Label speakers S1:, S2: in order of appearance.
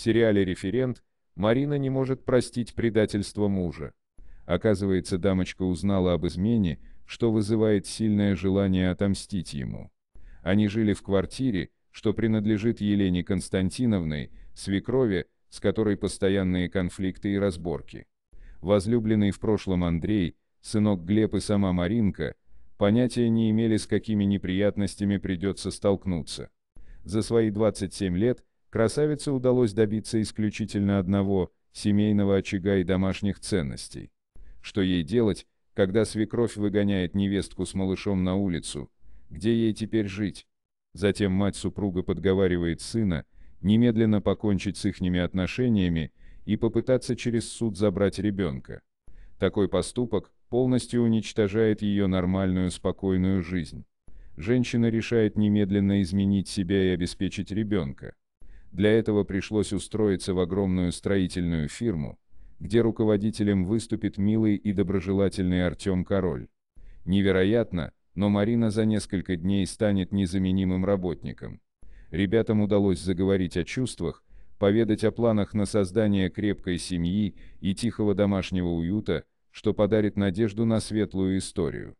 S1: В сериале «Референт» Марина не может простить предательство мужа. Оказывается, дамочка узнала об измене, что вызывает сильное желание отомстить ему. Они жили в квартире, что принадлежит Елене Константиновной, свекрови, с которой постоянные конфликты и разборки. Возлюбленный в прошлом Андрей, сынок Глеб и сама Маринка, понятия не имели, с какими неприятностями придется столкнуться. За свои 27 лет красавице удалось добиться исключительно одного – семейного очага и домашних ценностей. Что ей делать, когда свекровь выгоняет невестку с малышом на улицу? Где ей теперь жить? Затем мать супруга подговаривает сына немедленно покончить с ихними отношениями и попытаться через суд забрать ребенка. Такой поступок полностью уничтожает ее нормальную спокойную жизнь. Женщина решает немедленно изменить себя и обеспечить ребенка. Для этого пришлось устроиться в огромную строительную фирму, где руководителем выступит милый и доброжелательный Артем Король. Невероятно, но Марина за несколько дней станет незаменимым работником. Ребятам удалось заговорить о чувствах, поведать о планах на создание крепкой семьи и тихого домашнего уюта, что подарит надежду на светлую историю.